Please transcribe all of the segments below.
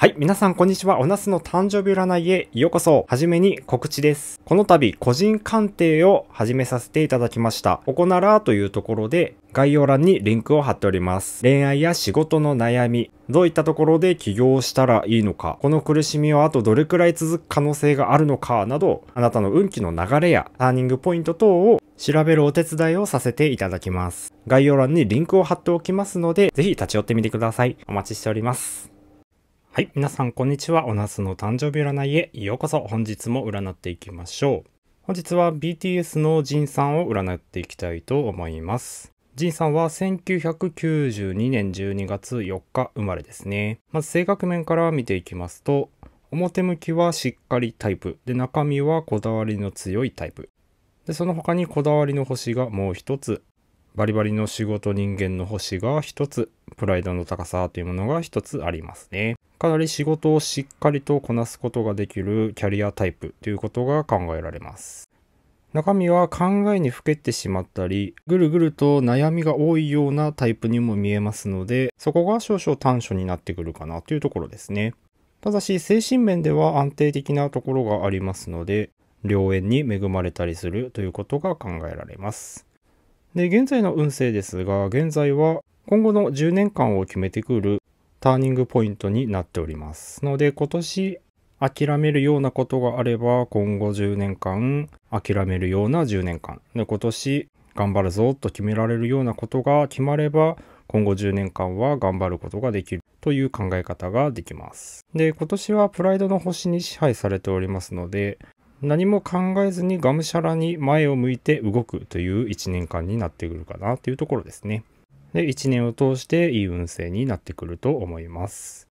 はい。皆さん、こんにちは。おなすの誕生日占いへようこそ。はじめに告知です。この度、個人鑑定を始めさせていただきました。ここならというところで、概要欄にリンクを貼っております。恋愛や仕事の悩み、どういったところで起業したらいいのか、この苦しみはあとどれくらい続く可能性があるのかなど、あなたの運気の流れやターニングポイント等を調べるお手伝いをさせていただきます。概要欄にリンクを貼っておきますので、ぜひ立ち寄ってみてください。お待ちしております。はい。皆さん、こんにちは。おなすの誕生日占いへようこそ。本日も占っていきましょう。本日は BTS のジンさんを占っていきたいと思います。ジンさんは1992年12月4日生まれですね。まず性格面から見ていきますと、表向きはしっかりタイプ。で、中身はこだわりの強いタイプ。で、その他にこだわりの星がもう一つ。バリバリの仕事人間の星が一つ。プライドの高さというものが一つありますね。かなり仕事をしっかりとこなすことができるキャリアタイプということが考えられます。中身は考えにふけってしまったり、ぐるぐると悩みが多いようなタイプにも見えますので、そこが少々短所になってくるかなというところですね。ただし、精神面では安定的なところがありますので、良縁に恵まれたりするということが考えられます。で、現在の運勢ですが、現在は今後の10年間を決めてくるターニングポイントになっております。ので今年諦めるようなことがあれば今後10年間諦めるような10年間で今年頑張るぞと決められるようなことが決まれば今後10年間は頑張ることができるという考え方ができます。で今年はプライドの星に支配されておりますので何も考えずにがむしゃらに前を向いて動くという1年間になってくるかなというところですね。で、1年を通していい運勢になってくると思います。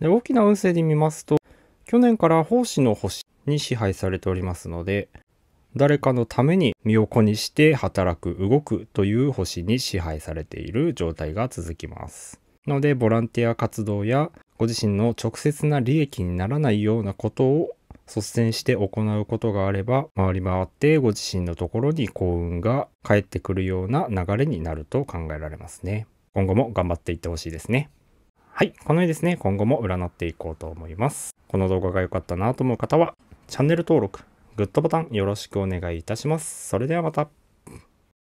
で、大きな運勢で見ますと、去年から奉仕の星に支配されておりますので、誰かのために身を粉にして働く、動くという星に支配されている状態が続きます。なので、ボランティア活動やご自身の直接な利益にならないようなことを率先して行うことがあれば回り回ってご自身のところに幸運が返ってくるような流れになると考えられますね。今後も頑張っていってほしいですね。はい、このようにですね、今後も占っていこうと思います。この動画が良かったなと思う方は、チャンネル登録、グッドボタンよろしくお願いいたします。それではまた。